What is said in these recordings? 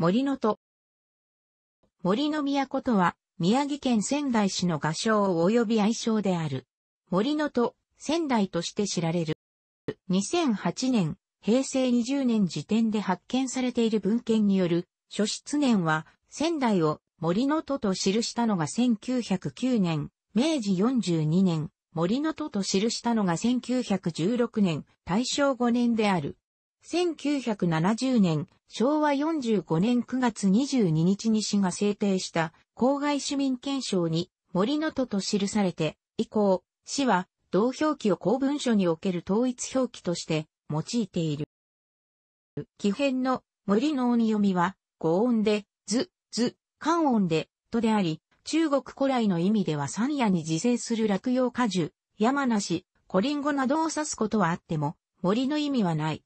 森の都。森の都とは、宮城県仙台市の画商及び愛称である。森の都、仙台として知られる。2008年、平成20年時点で発見されている文献による、初出年は、仙台を森の戸と記したのが1909年、明治42年、森の戸と記したのが1916年、大正5年である。1970年、昭和45年9月22日に市が制定した郊外市民憲章に森の都と記されて、以降、市は同表記を公文書における統一表記として用いている。基編の森の鬼読みは、語音で、ず、ず、漢音で、とであり、中国古来の意味では山野に自生する落葉果樹、山梨、古林語などを指すことはあっても、森の意味はない。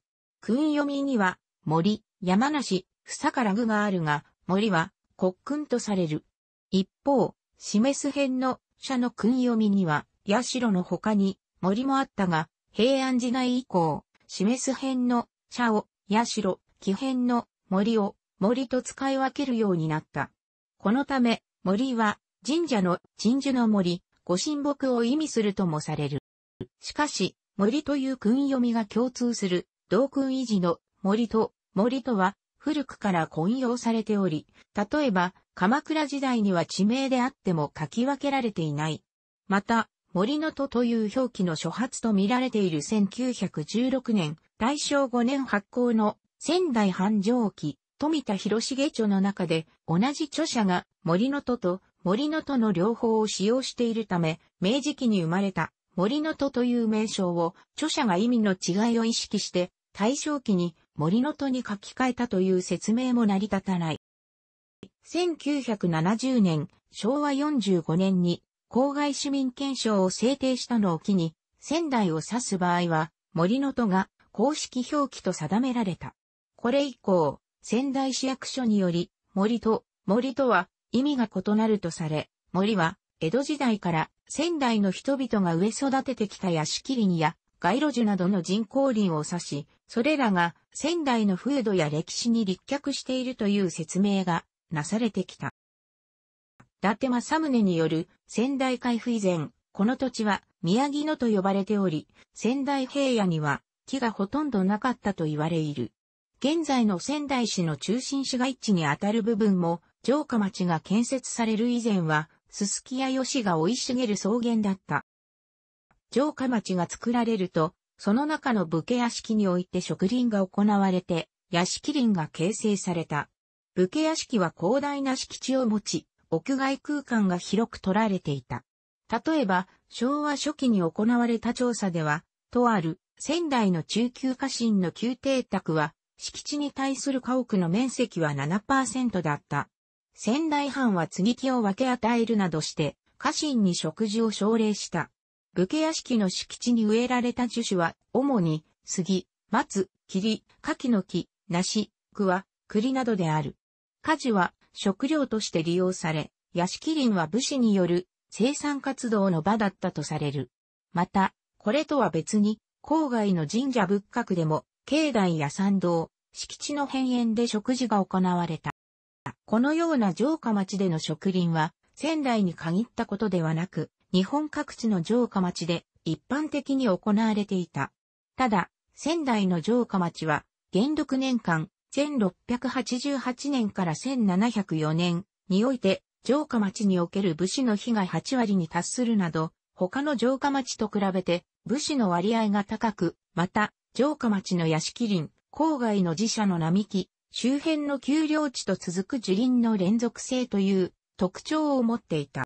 訓読みには、森、山梨、房から具があるが、森は、国訓とされる。一方、示す編の、社の訓読みには、社の他に、森もあったが、平安時代以降、示す編の、社を、社、木編の、森を、森と使い分けるようになった。このため、森は、神社の、鎮守の森、ご神木を意味するともされる。しかし、森という訓読みが共通する道訓維持の森と森とは古くから混用されており、例えば鎌倉時代には地名であっても書き分けられていない。また、森の戸という表記の初発と見られている1916年、大正5年発行の仙台繁盛記、富田広重著の中で同じ著者が森の戸と森の戸の両方を使用しているため、明治期に生まれた森の戸という名称を著者が意味の違いを意識して大正期に森の戸に書き換えたという説明も成り立たない。1970年、昭和45年に郊外市民憲章を制定したのを機に、仙台を指す場合は森の戸が公式表記と定められた。これ以降、仙台市役所により、森と、森とは意味が異なるとされ、森は江戸時代から仙台の人々が植え育ててきた屋敷林や街路樹などの人工林を指し、それらが仙台の風土や歴史に立脚しているという説明がなされてきた。伊達政宗による仙台開府以前、この土地は宮城野と呼ばれており、仙台平野には木がほとんどなかったと言われいる。現在の仙台市の中心市街地にあたる部分も城下町が建設される以前はすすきや吉が生い茂る草原だった。城下町が作られると、その中の武家屋敷において植林が行われて、屋敷林が形成された。武家屋敷は広大な敷地を持ち、屋外空間が広く取られていた。例えば、昭和初期に行われた調査では、とある仙台の中級家臣の宮邸宅は、敷地に対する家屋の面積は7%だった。仙台藩は継ぎ木を分け与えるなどして、家臣に食事を奨励した。武家屋敷の敷地に植えられた樹種は、主に、杉、松、霧、柿の木、梨、桑、栗などである。家事は食料として利用され、屋敷林は武士による生産活動の場だったとされる。また、これとは別に、郊外の神社仏閣でも、境内や参道、敷地の辺縁で食事が行われた。このような城下町での植林は、仙台に限ったことではなく、日本各地の城下町で一般的に行われていた。ただ、仙台の城下町は、元禄年間、1688年から1704年において、城下町における武士の被害8割に達するなど、他の城下町と比べて武士の割合が高く、また、城下町の屋敷林、郊外の寺社の並木、周辺の丘陵地と続く樹林の連続性という特徴を持っていた。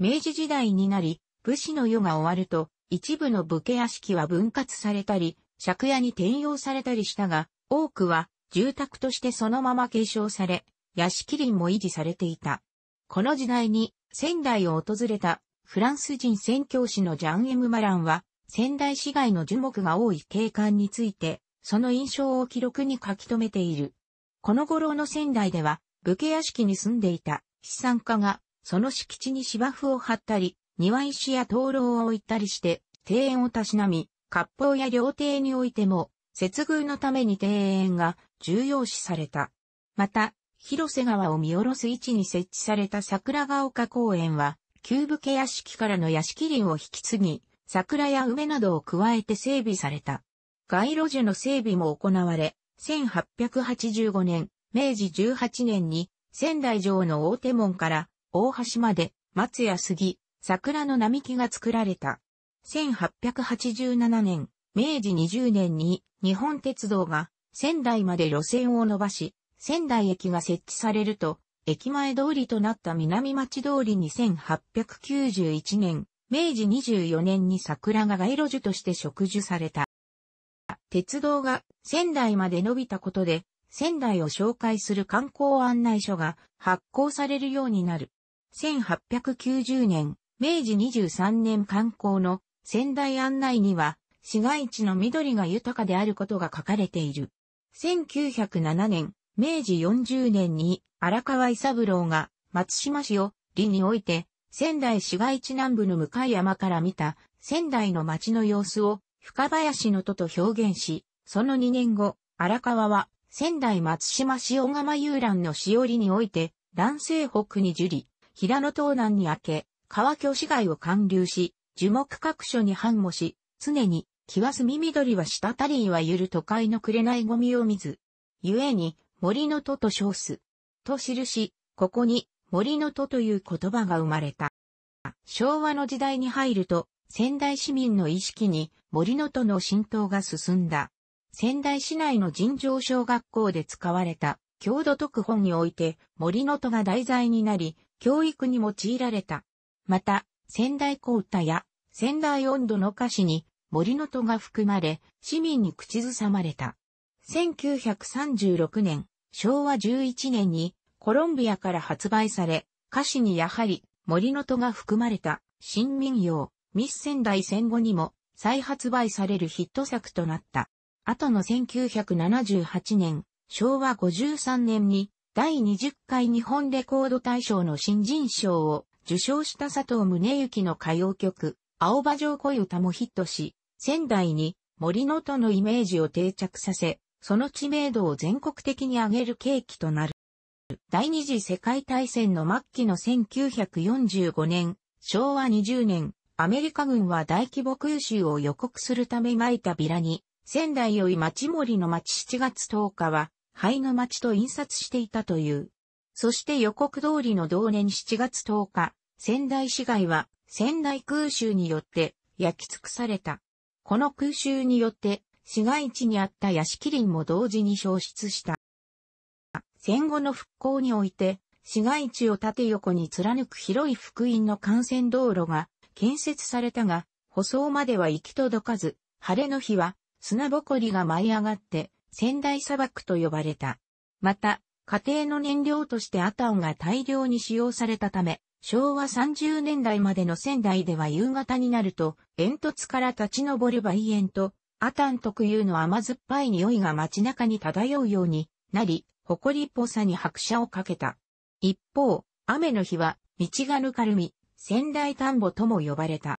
明治時代になり、武士の世が終わると、一部の武家屋敷は分割されたり、借家に転用されたりしたが、多くは住宅としてそのまま継承され、屋敷林も維持されていた。この時代に仙台を訪れたフランス人宣教師のジャン・エム・マランは、仙台市街の樹木が多い景観について、その印象を記録に書き留めている。この頃の仙台では、武家屋敷に住んでいた資産家が、その敷地に芝生を張ったり、庭石や灯籠を置いたりして、庭園をたしなみ、割烹や料亭においても、接遇のために庭園が重要視された。また、広瀬川を見下ろす位置に設置された桜ヶ丘公園は、旧武家屋敷からの屋敷林を引き継ぎ、桜や梅などを加えて整備された。街路樹の整備も行われ、1885年、明治18年に仙台城の大手門から大橋まで松や杉、桜の並木が作られた。1887年、明治20年に日本鉄道が仙台まで路線を伸ばし、仙台駅が設置されると、駅前通りとなった南町通りに1891年、明治24年に桜が街路樹として植樹された。鉄道が仙台まで伸びたことで、仙台を紹介する観光案内書が発行されるようになる。1890年、明治23年観光の仙台案内には、市街地の緑が豊かであることが書かれている。1907年、明治40年に荒川伊三郎が松島市を理において仙台市街地南部の向山から見た仙台の街の様子を深林の都と表現し、その2年後、荒川は仙台松島塩釜遊覧のしおりにおいて、南西北に樹里、平野東南に明け、川巨市街を貫流し、樹木各所に繁茂し、常に、際隅緑は滴りいわゆる都会の紅ゴミを見ず。ゆえに、森の都と称す。と記し、ここに、森の都という言葉が生まれた。昭和の時代に入ると、仙台市民の意識に森の戸の浸透が進んだ。仙台市内の尋常小学校で使われた郷土特本において森の戸が題材になり、教育に用いられた。また、仙台高歌や仙台温度の歌詞に森の戸が含まれ、市民に口ずさまれた。1936年、昭和11年にコロンビアから発売され、歌詞にやはり森の戸が含まれた新民謡、ミス仙台戦後にも再発売されるヒット作となった。後の1978年、昭和53年に第20回日本レコード大賞の新人賞を受賞した佐藤宗幸の歌謡曲、青葉城恋歌もヒットし、仙台に森の都のイメージを定着させ、その知名度を全国的に上げる契機となる。第二次世界大戦の末期の1945年、昭和20年、アメリカ軍は大規模空襲を予告するため撒いたビラに、仙台より町森の町7月10日は、灰の町と印刷していたという。そして予告通りの同年7月10日、仙台市街は仙台空襲によって焼き尽くされた。この空襲によって市街地にあった屋敷林も同時に消失した。戦後の復興において市街地を縦横に貫く広い福音の幹線道路が建設されたが、舗装までは行き届かず、晴れの日は砂ぼこりが舞い上がって、仙台砂漠と呼ばれた。また、家庭の燃料としてアタオが大量に使用されたため、昭和30年代までの仙台では夕方になると、煙突から立ち上る梅煙と、アタン特有の甘酸っぱい匂いが街中に漂うようになり、誇りっぽさに拍車をかけた。一方、雨の日は、道がぬかるみ、仙台田んぼとも呼ばれた。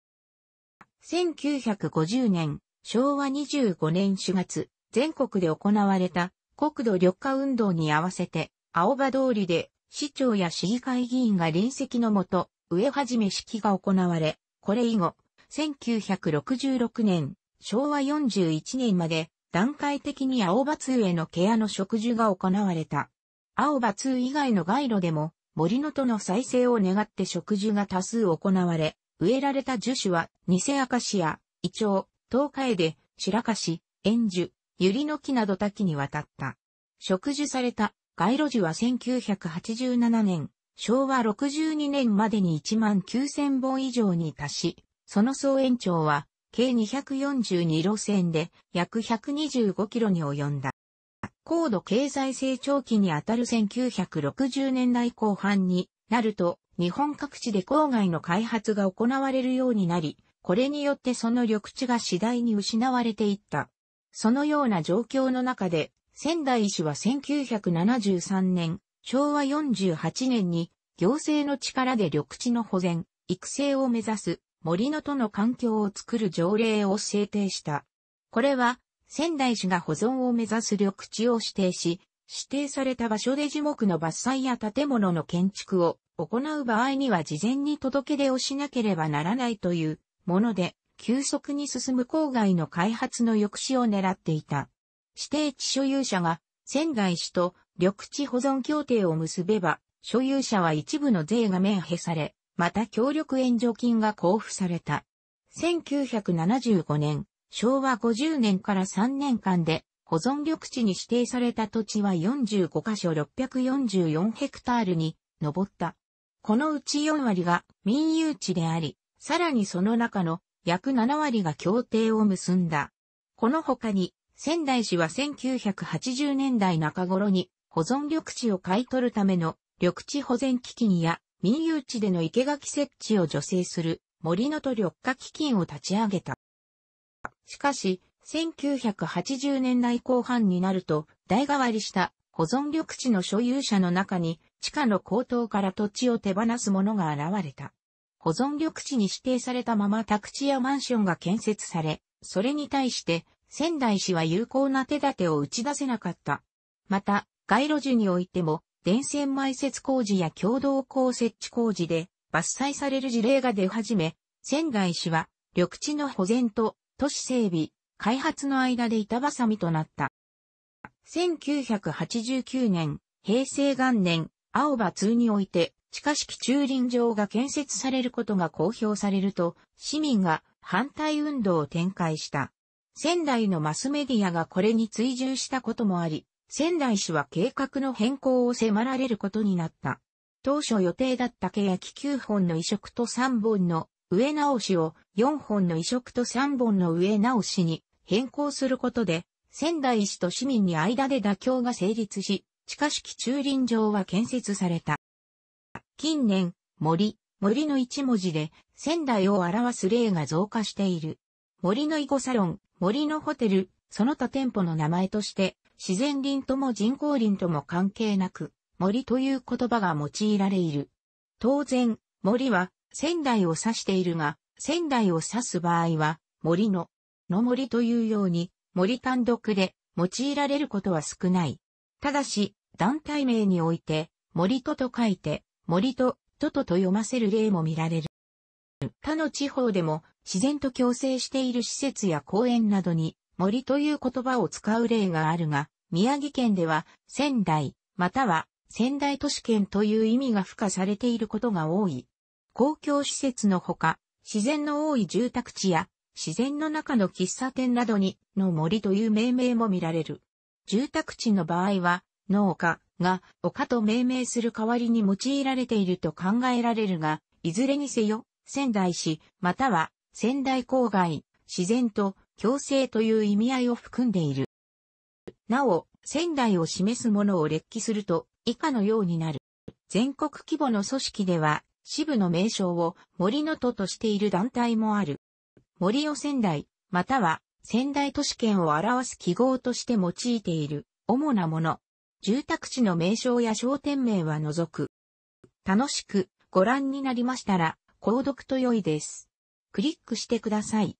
1950年、昭和25年4月、全国で行われた国土緑化運動に合わせて、青葉通りで市長や市議会議員が臨席のもと、植え始め式が行われ、これ以後、1966年、昭和41年まで、段階的に青葉通へのケアの植樹が行われた。青葉通以外の街路でも、森の戸の再生を願って植樹が多数行われ、植えられた樹種は、ニセアカシア、イチョウ、トウカエデ、シラカシ、エンジュ、ユリの木など多岐にわたった。植樹された街路樹は1987年、昭和62年までに1万9000本以上に達し、その総延長は計242路線で約125キロに及んだ。高度経済成長期にあたる1960年代後半になると、日本各地で郊外の開発が行われるようになり、これによってその緑地が次第に失われていった。そのような状況の中で、仙台市は1973年、昭和48年に行政の力で緑地の保全、育成を目指す森のとの環境を作る条例を制定した。これは仙台市が保存を目指す緑地を指定し、指定された場所で樹木の伐採や建物の建築を行う場合には事前に届け出をしなければならないというもので、急速に進む郊外の開発の抑止を狙っていた。指定地所有者が仙台市と緑地保存協定を結べば、所有者は一部の税が免避され、また協力援助金が交付された。1975年、昭和50年から3年間で保存緑地に指定された土地は45カ所644ヘクタールに上った。このうち4割が民有地であり、さらにその中の約7割が協定を結んだ。この他に、仙台市は1980年代中頃に保存緑地を買い取るための緑地保全基金や民有地での生垣設置を助成する森のと緑化基金を立ち上げた。しかし、1980年代後半になると、代替わりした保存緑地の所有者の中に、地下の高騰から土地を手放す者が現れた。保存緑地に指定されたまま宅地やマンションが建設され、それに対して、仙台市は有効な手立てを打ち出せなかった。また、街路樹においても、電線埋設工事や共同工設置工事で、伐採される事例が出始め、仙台市は、緑地の保全と都市整備、開発の間で板挟みとなった。1989年、平成元年、青葉2において、地下式駐輪場が建設されることが公表されると、市民が反対運動を展開した。仙台のマスメディアがこれに追従したこともあり、仙台市は計画の変更を迫られることになった。当初予定だった欅9本の移植と3本の植直しを4本の移植と3本の植直しに変更することで、仙台市と市民に間で妥協が成立し、地下式駐輪場は建設された。近年、森、森の一文字で仙台を表す例が増加している。森の囲碁サロン、森のホテル、その他店舗の名前として、自然林とも人工林とも関係なく、森という言葉が用いられる。当然、森は仙台を指しているが、仙台を指す場合は、森の、の森というように、森単独で用いられることは少ない。ただし、団体名において、森とと書いて、森とととと読ませる例も見られる。他の地方でも、自然と共生している施設や公園などに、森という言葉を使う例があるが、宮城県では、仙台、または仙台都市圏という意味が付加されていることが多い。公共施設のほか、自然の多い住宅地や、自然の中の喫茶店などに、の森という命名も見られる。住宅地の場合は、農家が丘と命名する代わりに用いられていると考えられるが、いずれにせよ、仙台市、または仙台郊外、自然と共生という意味合いを含んでいる。なお、仙台を示すものを列記すると、以下のようになる。全国規模の組織では、支部の名称を森の都としている団体もある。森を仙台、または仙台都市圏を表す記号として用いている主なもの。住宅地の名称や商店名は除く。楽しくご覧になりましたら、購読と良いです。クリックしてください。